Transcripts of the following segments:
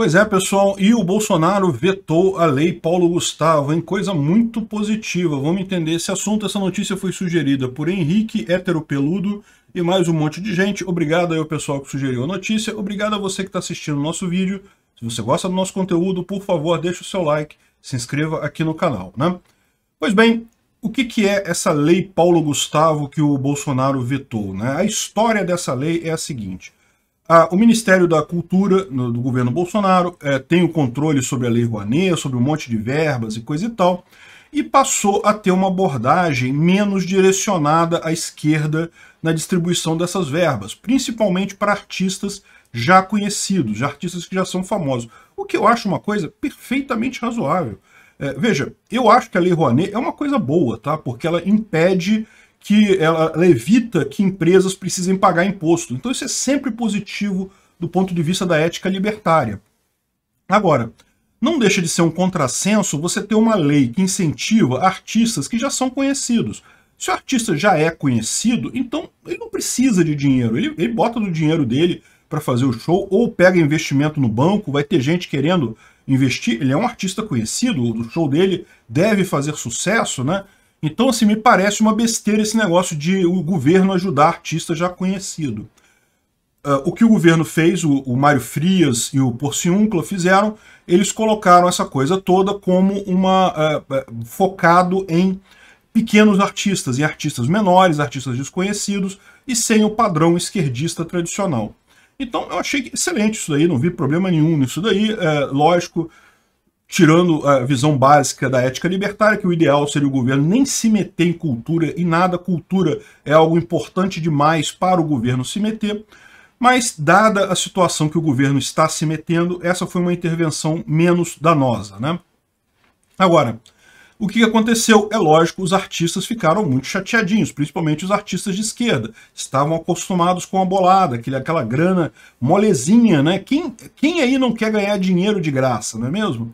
Pois é, pessoal, e o Bolsonaro vetou a lei Paulo Gustavo, em coisa muito positiva. Vamos entender esse assunto. Essa notícia foi sugerida por Henrique Hétero Peludo e mais um monte de gente. Obrigado aí ao pessoal que sugeriu a notícia. Obrigado a você que está assistindo o nosso vídeo. Se você gosta do nosso conteúdo, por favor, deixe o seu like, se inscreva aqui no canal, né? Pois bem, o que, que é essa lei Paulo Gustavo que o Bolsonaro vetou, né? A história dessa lei é a seguinte. Ah, o Ministério da Cultura no, do governo Bolsonaro é, tem o controle sobre a Lei Rouanet, sobre um monte de verbas e coisa e tal, e passou a ter uma abordagem menos direcionada à esquerda na distribuição dessas verbas, principalmente para artistas já conhecidos, já artistas que já são famosos, o que eu acho uma coisa perfeitamente razoável. É, veja, eu acho que a Lei Rouanet é uma coisa boa, tá? Porque ela impede que ela, ela evita que empresas precisem pagar imposto. Então isso é sempre positivo do ponto de vista da ética libertária. Agora, não deixa de ser um contrassenso você ter uma lei que incentiva artistas que já são conhecidos. Se o artista já é conhecido, então ele não precisa de dinheiro. Ele, ele bota do dinheiro dele para fazer o show ou pega investimento no banco, vai ter gente querendo investir. Ele é um artista conhecido, o show dele deve fazer sucesso, né? Então, assim, me parece uma besteira esse negócio de o governo ajudar artista já conhecido. Uh, o que o governo fez, o, o Mário Frias e o Porciúncula fizeram, eles colocaram essa coisa toda como uma uh, focado em pequenos artistas, em artistas menores, artistas desconhecidos e sem o padrão esquerdista tradicional. Então eu achei excelente isso daí, não vi problema nenhum nisso daí, é, lógico, tirando a visão básica da ética libertária, que o ideal seria o governo nem se meter em cultura e nada, cultura é algo importante demais para o governo se meter, mas dada a situação que o governo está se metendo, essa foi uma intervenção menos danosa. Né? Agora, o que aconteceu? É lógico, os artistas ficaram muito chateadinhos, principalmente os artistas de esquerda. Estavam acostumados com a bolada, aquele, aquela grana molezinha, né? Quem, quem aí não quer ganhar dinheiro de graça, não é mesmo?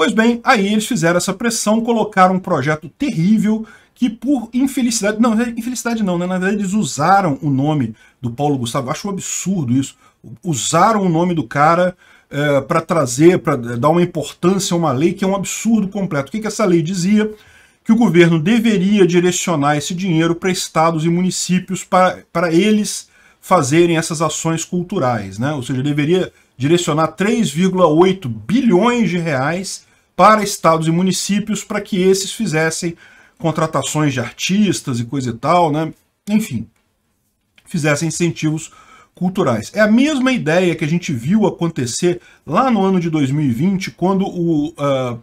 Pois bem, aí eles fizeram essa pressão, colocaram um projeto terrível que por infelicidade, não, é infelicidade não, né? na verdade eles usaram o nome do Paulo Gustavo, Eu acho um absurdo isso, usaram o nome do cara é, para trazer, para dar uma importância a uma lei que é um absurdo completo. O que, que essa lei dizia? Que o governo deveria direcionar esse dinheiro para estados e municípios para, para eles fazerem essas ações culturais, né? ou seja, deveria direcionar 3,8 bilhões de reais para estados e municípios para que esses fizessem contratações de artistas e coisa e tal, né? Enfim, fizessem incentivos culturais. É a mesma ideia que a gente viu acontecer lá no ano de 2020, quando o, uh,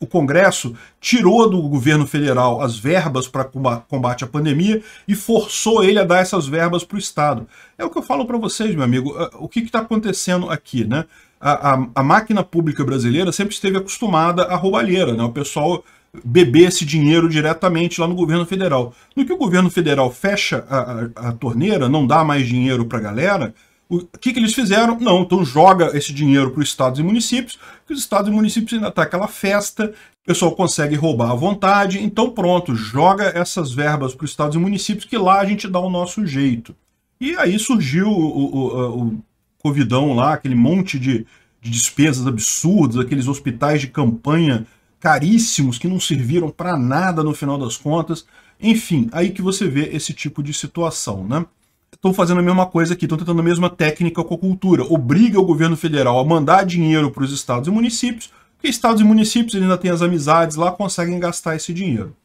o Congresso tirou do governo federal as verbas para combate à pandemia e forçou ele a dar essas verbas para o Estado. É o que eu falo para vocês, meu amigo. Uh, o que está acontecendo aqui, né? a, a, a máquina pública brasileira sempre esteve acostumada à roubalheira, né? O pessoal beber esse dinheiro diretamente lá no governo federal. No que o governo federal fecha a, a, a torneira, não dá mais dinheiro para a galera, o que, que eles fizeram? Não, então joga esse dinheiro para os estados e municípios, que os estados e municípios ainda tá aquela festa, o pessoal consegue roubar à vontade, então pronto, joga essas verbas para os estados e municípios, que lá a gente dá o nosso jeito. E aí surgiu o, o, o Covidão lá, aquele monte de, de despesas absurdas, aqueles hospitais de campanha caríssimos que não serviram para nada no final das contas. Enfim, aí que você vê esse tipo de situação, né? Estão fazendo a mesma coisa aqui, estão tentando a mesma técnica com a cultura. Obriga o governo federal a mandar dinheiro para os estados e municípios, porque estados e municípios ainda têm as amizades lá, conseguem gastar esse dinheiro.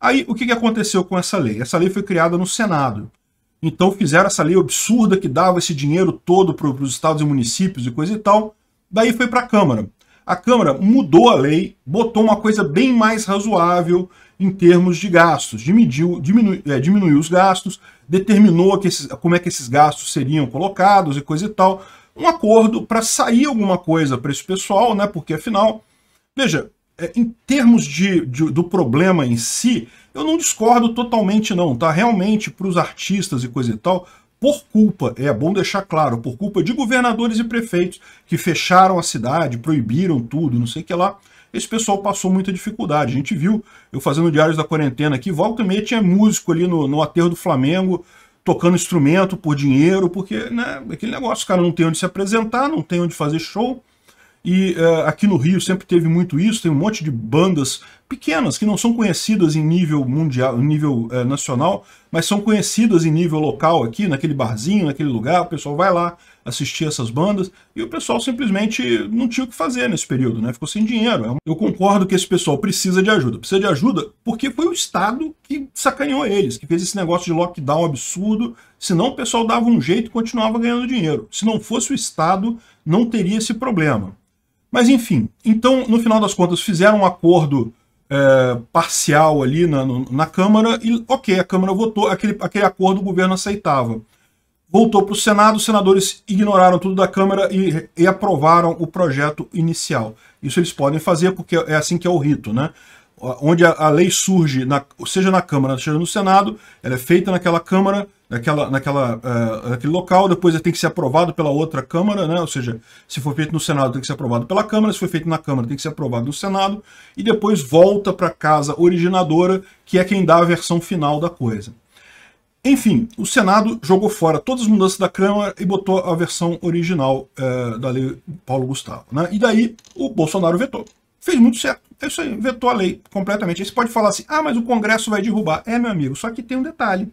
Aí, o que aconteceu com essa lei? Essa lei foi criada no Senado. Então fizeram essa lei absurda que dava esse dinheiro todo para os estados e municípios e coisa e tal. Daí foi para a Câmara. A Câmara mudou a lei, botou uma coisa bem mais razoável em termos de gastos, diminuiu, é, diminuiu os gastos, determinou que esses, como é que esses gastos seriam colocados e coisa e tal. Um acordo para sair alguma coisa para esse pessoal, né? Porque afinal, veja, é, em termos de, de, do problema em si, eu não discordo totalmente não, tá? Realmente, para os artistas e coisa e tal, por culpa, é bom deixar claro, por culpa de governadores e prefeitos que fecharam a cidade, proibiram tudo, não sei o que lá, esse pessoal passou muita dificuldade. A gente viu, eu fazendo Diários da Quarentena aqui, volta e meia tinha é músico ali no, no aterro do Flamengo, tocando instrumento por dinheiro, porque né, aquele negócio, os caras não tem onde se apresentar, não tem onde fazer show, e uh, aqui no Rio sempre teve muito isso, tem um monte de bandas pequenas que não são conhecidas em nível mundial, em nível uh, nacional, mas são conhecidas em nível local aqui, naquele barzinho, naquele lugar, o pessoal vai lá assistir essas bandas, e o pessoal simplesmente não tinha o que fazer nesse período, né? Ficou sem dinheiro. É eu concordo que esse pessoal precisa de ajuda. Precisa de ajuda porque foi o Estado que sacaneou eles, que fez esse negócio de lockdown absurdo, senão o pessoal dava um jeito e continuava ganhando dinheiro. Se não fosse o Estado, não teria esse problema. Mas enfim, então no final das contas fizeram um acordo é, parcial ali na, no, na Câmara e ok, a Câmara votou, aquele, aquele acordo o governo aceitava. Voltou para o Senado, os senadores ignoraram tudo da Câmara e, e aprovaram o projeto inicial. Isso eles podem fazer porque é assim que é o rito, né? Onde a, a lei surge, na, seja na Câmara, seja no Senado, ela é feita naquela Câmara, naquela, naquela, uh, naquele local, depois ele tem que ser aprovado pela outra Câmara, né? ou seja, se for feito no Senado tem que ser aprovado pela Câmara, se for feito na Câmara tem que ser aprovado no Senado, e depois volta para a casa originadora, que é quem dá a versão final da coisa. Enfim, o Senado jogou fora todas as mudanças da Câmara e botou a versão original uh, da lei Paulo Gustavo. Né? E daí o Bolsonaro vetou. Fez muito certo. É isso aí, vetou a lei completamente. Aí você pode falar assim, ah, mas o Congresso vai derrubar. É, meu amigo, só que tem um detalhe.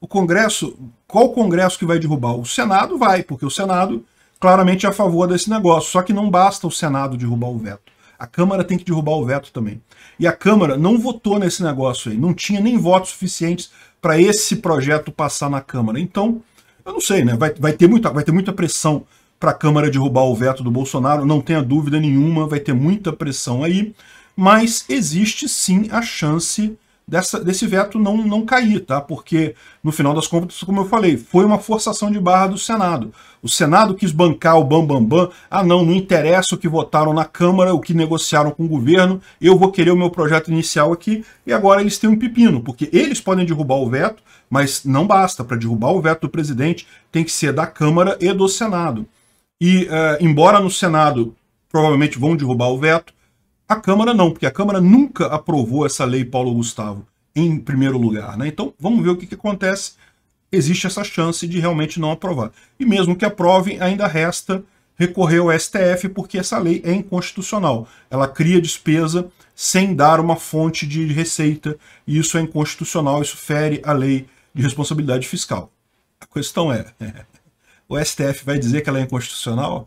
O Congresso, qual Congresso que vai derrubar? O Senado vai, porque o Senado claramente é a favor desse negócio. Só que não basta o Senado derrubar o veto. A Câmara tem que derrubar o veto também. E a Câmara não votou nesse negócio aí. Não tinha nem votos suficientes para esse projeto passar na Câmara. Então, eu não sei, né? Vai, vai, ter, muita, vai ter muita pressão para a Câmara derrubar o veto do Bolsonaro, não tenha dúvida nenhuma, vai ter muita pressão aí. Mas existe sim a chance dessa, desse veto não, não cair, tá? Porque, no final das contas, como eu falei, foi uma forçação de barra do Senado. O Senado quis bancar o bambambam. Bam, bam. Ah, não, não interessa o que votaram na Câmara, o que negociaram com o governo, eu vou querer o meu projeto inicial aqui. E agora eles têm um pepino, porque eles podem derrubar o veto, mas não basta. Para derrubar o veto do presidente, tem que ser da Câmara e do Senado. E, uh, embora no Senado provavelmente vão derrubar o veto, a Câmara não, porque a Câmara nunca aprovou essa lei Paulo Gustavo em primeiro lugar. Né? Então, vamos ver o que, que acontece. Existe essa chance de realmente não aprovar. E mesmo que aprovem, ainda resta recorrer ao STF, porque essa lei é inconstitucional. Ela cria despesa sem dar uma fonte de receita, e isso é inconstitucional, isso fere a lei de responsabilidade fiscal. A questão é, o STF vai dizer que ela é inconstitucional?